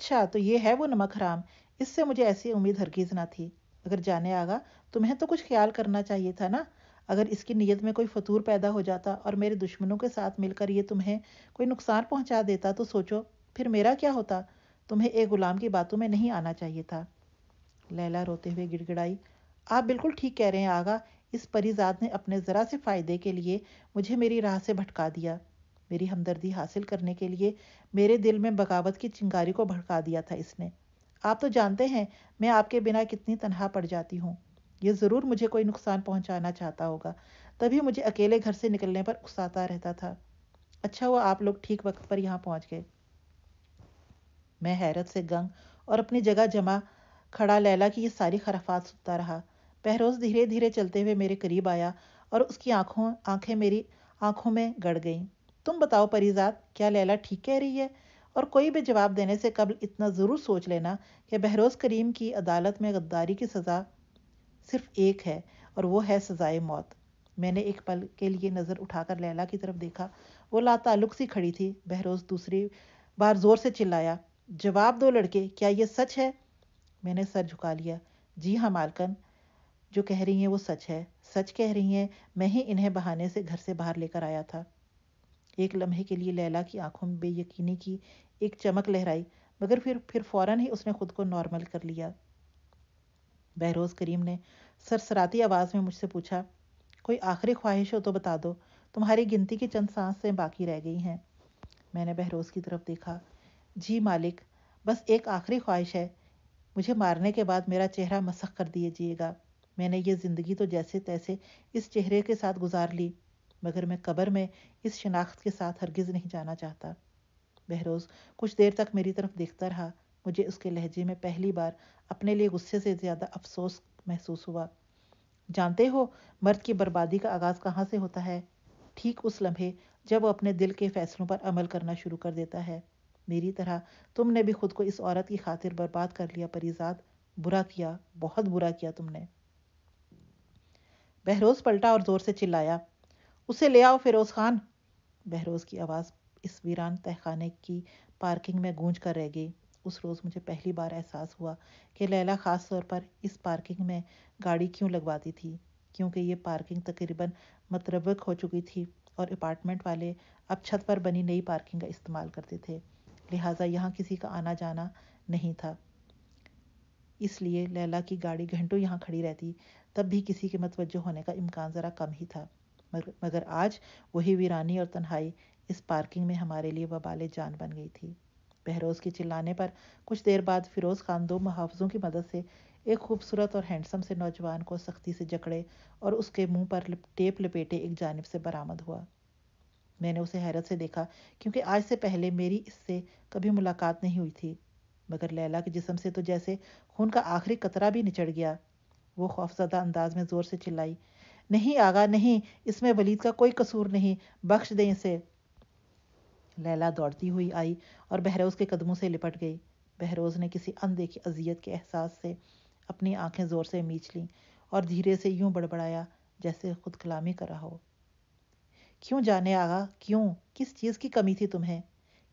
अच्छा तो ये है वो नमक हराम इससे मुझे ऐसी उम्मीद हरगिज ना थी अगर जाने आगा तुम्हें तो कुछ ख्याल करना चाहिए था ना अगर इसकी नीयत में कोई फतूर पैदा हो जाता और मेरे दुश्मनों के साथ मिलकर ये तुम्हें कोई नुकसान पहुंचा देता तो सोचो फिर मेरा क्या होता तुम्हें एक गुलाम की बातों में नहीं आना चाहिए था लैला रोते हुए गिड़गिड़ाई आप बिल्कुल ठीक कह रहे हैं आगा इस परिजात ने अपने ज़रा से फ़ायदे के लिए मुझे मेरी राह से भटका दिया मेरी हमदर्दी हासिल करने के लिए मेरे दिल में बगावत की चिंगारी को भड़का दिया था इसने आप तो जानते हैं मैं आपके बिना कितनी तनहा पड़ जाती हूँ ये ज़रूर मुझे कोई नुकसान पहुँचाना चाहता होगा तभी मुझे अकेले घर से निकलने पर उकसाता रहता था अच्छा हुआ आप लोग ठीक वक्त पर यहाँ पहुँच गए मैं हैरत से गंग और अपनी जगह जमा खड़ा लैला की ये सारी खराफात सुनता रहा पहरोज धीरे धीरे चलते हुए मेरे करीब आया और उसकी आंखों आंखें मेरी आंखों में गड़ गईं तुम बताओ परिजात क्या लैला ठीक कह रही है और कोई भी जवाब देने से कबल इतना ज़रूर सोच लेना कि बहरोज़ करीम की अदालत में गद्दारी की सज़ा सिर्फ एक है और वो है सज़ाए मौत मैंने एक पल के लिए नज़र उठाकर लैला की तरफ देखा वो लातालुक सी खड़ी थी बहरोज़ दूसरी बार ज़ोर से चिल्लाया जवाब दो लड़के क्या ये सच है मैंने सर झुका लिया जी हाँ मालकन जो कह रही हैं वो सच है सच कह रही हैं मैं ही इन्हें बहाने से घर से बाहर लेकर आया था एक लम्हे के लिए लैला की आंखों में बेयकीनी की एक चमक लहराई मगर फिर फिर फौरन ही उसने खुद को नॉर्मल कर लिया बहरोज़ करीम ने सरसराती आवाज़ में मुझसे पूछा कोई आखिरी ख्वाहिश हो तो बता दो तुम्हारी गिनती की चंद सांस से बाकी रह गई हैं मैंने बहरोज़ की तरफ देखा जी मालिक बस एक आखिरी ख्वाहिश है मुझे मारने के बाद मेरा चेहरा मसख कर दिए जिएगा मैंने ये ज़िंदगी तो जैसे तैसे इस चेहरे के साथ गुजार ली मगर मैं कबर में इस शनाख्त के साथ हरगिज़ नहीं जाना चाहता बहरोज़ कुछ देर तक मेरी तरफ देखता रहा मुझे उसके लहजे में पहली बार अपने लिए गुस्से से ज़्यादा अफसोस महसूस हुआ जानते हो मर्द की बर्बादी का आगाज़ कहाँ से होता है ठीक उस लम्हे जब वो अपने दिल के फैसलों पर अमल करना शुरू कर देता है मेरी तरह तुमने भी खुद को इस औरत की खातिर बर्बाद कर लिया परिजात बुरा किया बहुत बुरा किया तुमने बहरोज पलटा और जोर से चिल्लाया उसे ले आओ फिरोज़ खान बहरोज़ की आवाज़ इस वीरान तहखाने की पार्किंग में गूंज कर रह गई उस रोज़ मुझे पहली बार एहसास हुआ कि लैला ख़ास तौर पर इस पार्किंग में गाड़ी क्यों लगवाती थी क्योंकि ये पार्किंग तकरीबन मतरवक हो चुकी थी और अपार्टमेंट वाले अब छत पर बनी नई पार्किंग का इस्तेमाल करते थे लिहाजा यहाँ किसी का आना जाना नहीं था इसलिए लैला की गाड़ी घंटों यहाँ खड़ी रहती तब भी किसी के मतवजह होने का इम्कान ज़रा कम ही था मगर आज वही वीरानी और तन्हाई इस पार्किंग में हमारे लिए वबाले जान बन गई थी बहरोज़ के चिल्लाने पर कुछ देर बाद फ़िरोज़ खान दो मुहावजों की मदद से एक खूबसूरत और हैंडसम से नौजवान को सख्ती से जकड़े और उसके मुंह पर टेप लपेटे एक जानब से बरामद हुआ मैंने उसे हैरत से देखा क्योंकि आज से पहले मेरी इससे कभी मुलाकात नहीं हुई थी मगर लैला के जिसम से तो जैसे खून का आखिरी कतरा भी निचड़ गया वो खौफजदा अंदाज में ज़ोर से चिल्लाई नहीं आगा नहीं इसमें वलीद का कोई कसूर नहीं बख्श दें इसे लैला दौड़ती हुई आई और बहरोज़ के कदमों से लिपट गई बहरोज़ ने किसी अनदेखी अजियत के एहसास से अपनी आंखें ज़ोर से मीच ली और धीरे से यूं बड़बड़ाया जैसे खुद कलामी कर रहा हो क्यों जाने आगा क्यों किस चीज़ की कमी थी तुम्हें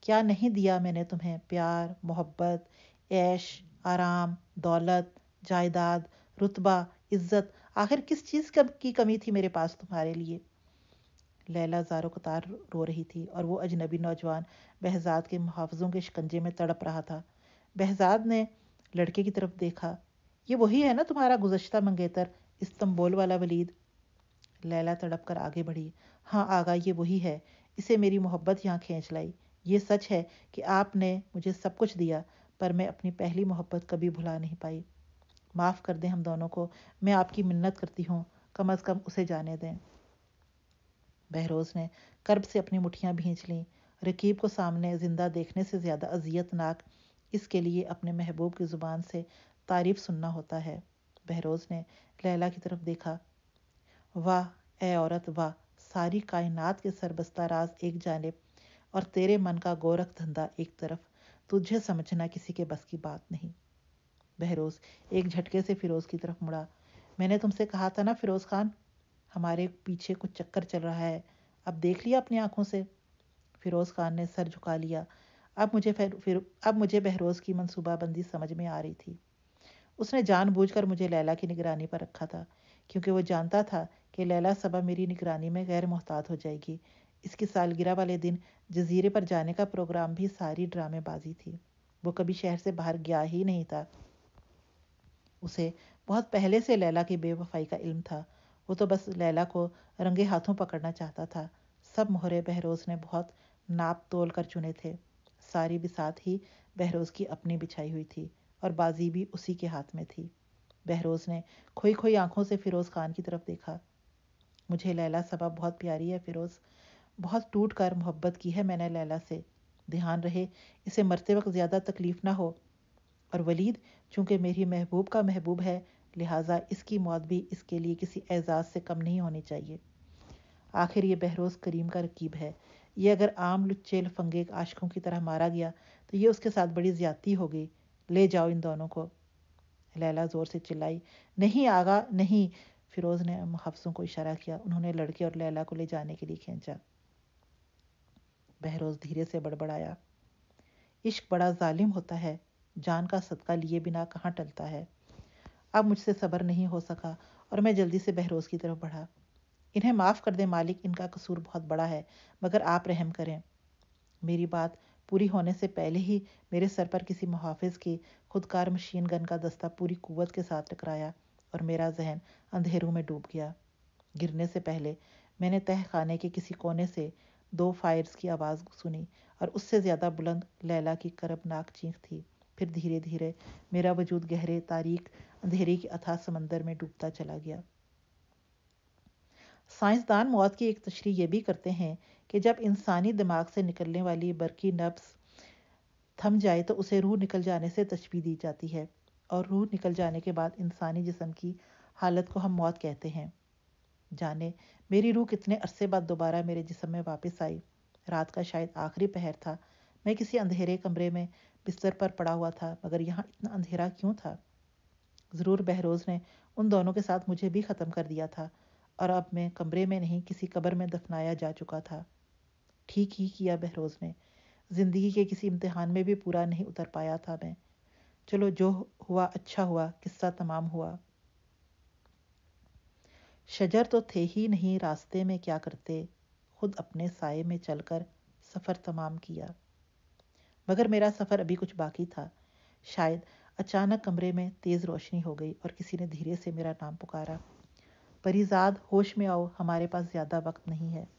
क्या नहीं दिया मैंने तुम्हें प्यार मोहब्बत ऐश आराम दौलत जायदाद रुतबा इज़्ज़त आखिर किस चीज़ की कमी थी मेरे पास तुम्हारे लिए लैला जारो कतार रो रही थी और वो अजनबी नौजवान बहजाद के मुहाफ़ों के शिकंजे में तड़प रहा था बहजाद ने लड़के की तरफ देखा ये वही है ना तुम्हारा गुजशत मंगेतर इस्तंबोल वाला वलीद लैला तड़प कर आगे बढ़ी हाँ आगा ये वही है इसे मेरी मोहब्बत यहाँ खींच लाई ये सच है कि आपने मुझे सब कुछ दिया पर मैं अपनी पहली मोहब्बत कभी भुला नहीं पाई माफ़ कर दें हम दोनों को मैं आपकी मिन्नत करती हूँ कम अज़ कम उसे जाने दें बहरोज़ ने कर्ब से अपनी मुठियाँ भींच लीं रकीब को सामने ज़िंदा देखने से ज़्यादा अजियतनाक इसके लिए अपने महबूब की ज़ुबान से तारीफ सुनना होता है बहरोज़ ने लैला की तरफ देखा वाह ए औरत वाह सारी कायनात के सरबस्ता राज एक जानब और तेरे मन का गोरख धंधा एक तरफ तुझे समझना किसी के बस की बात नहीं बहरोज एक झटके से फिरोज की तरफ मुड़ा मैंने तुमसे कहा था ना फिरोज खान हमारे पीछे कुछ चक्कर चल रहा है अब देख लिया अपनी आंखों से फिरोज खान ने सर झुका लिया अब मुझे फिर अब मुझे बहरोज की मनसूबाबंदी समझ में आ रही थी उसने जानबूझकर मुझे लैला की निगरानी पर रखा था क्योंकि वो जानता था कि लैला सबा मेरी निगरानी में गैर मोहतात हो जाएगी इसकी सालगिरह वाले दिन जजीरे पर जाने का प्रोग्राम भी सारी ड्रामेबाजी थी वो कभी शहर से बाहर गया ही नहीं था उसे बहुत पहले से लैला की बेवफाई का इल्म था वो तो बस लैला को रंगे हाथों पकड़ना चाहता था सब मोहरे बहरोज ने बहुत नाप तोल कर चुने थे सारी बिसात ही बहरोज की अपनी बिछाई हुई थी और बाजी भी उसी के हाथ में थी बहरोज ने खोई खोई आंखों से फिरोज़ खान की तरफ देखा मुझे लैला सबब बहुत प्यारी है फिरोज़ बहुत टूट कर मोहब्बत की है मैंने लैला से ध्यान रहे इसे मरते वक्त ज़्यादा तकलीफ़ ना हो और वलीद चूंकि मेरी महबूब का महबूब है लिहाजा इसकी मौत भी इसके लिए किसी एजाज़ से कम नहीं होनी चाहिए आखिर यह बहरोज़ करीम का रकीब है यह अगर आम लुच्चे लफंगे आशकों की तरह मारा गया तो ये उसके साथ बड़ी ज्यादती हो गई ले जाओ इन दोनों को लैला ज़ोर से चिल्लाई नहीं आगा नहीं फिरोज़ ने हफ्सों को इशारा किया उन्होंने लड़के और लैला को ले जाने के लिए खींचा बहरोज़ धीरे से बड़बड़ाया इश्क बड़ा जालिम होता है जान का सदका लिए बिना कहाँ टलता है अब मुझसे सब्र नहीं हो सका और मैं जल्दी से बहरोज़ की तरफ बढ़ा इन्हें माफ़ कर दे मालिक इनका कसूर बहुत बड़ा है मगर आप रहम करें मेरी बात पूरी होने से पहले ही मेरे सर पर किसी मुहाफिज की खुदकार मशीन गन का दस्ता पूरी कुवत के साथ टकराया और मेरा जहन अंधेरों में डूब गया गिरने से पहले मैंने तह खाने के किसी कोने से दो फायर्स की आवाज़ सुनी और उससे ज़्यादा बुलंद लैला की करबनाक चीख थी फिर धीरे धीरे मेरा वजूद गहरे तारीख अंधेरे के अथा समंदर में डूबता चला गया साइंसदान मौत की एक तशरी यह भी करते हैं कि जब इंसानी दिमाग से निकलने वाली बरकी नब्स थम जाए तो उसे रूह निकल जाने से तशबी दी जाती है और रूह निकल जाने के बाद इंसानी जिसम की हालत को हम मौत कहते हैं जाने मेरी रूह कितने अरसे बाद दोबारा मेरे जिसम में वापस आई रात का शायद आखिरी पहर था मैं किसी अंधेरे कमरे में बिस्तर पर पड़ा हुआ था मगर यहाँ इतना अंधेरा क्यों था ज़रूर बहरोज़ ने उन दोनों के साथ मुझे भी ख़त्म कर दिया था और अब मैं कमरे में नहीं किसी कब्र में दफनाया जा चुका था ठीक ही किया बहरोज़ ने ज़िंदगी के किसी इम्तहान में भी पूरा नहीं उतर पाया था मैं चलो जो हुआ अच्छा हुआ किस्सा तमाम हुआ शजर तो थे ही नहीं रास्ते में क्या करते खुद अपने साय में चलकर सफ़र तमाम किया मगर मेरा सफ़र अभी कुछ बाकी था शायद अचानक कमरे में तेज़ रोशनी हो गई और किसी ने धीरे से मेरा नाम पुकारा परिजाद होश में आओ हमारे पास ज़्यादा वक्त नहीं है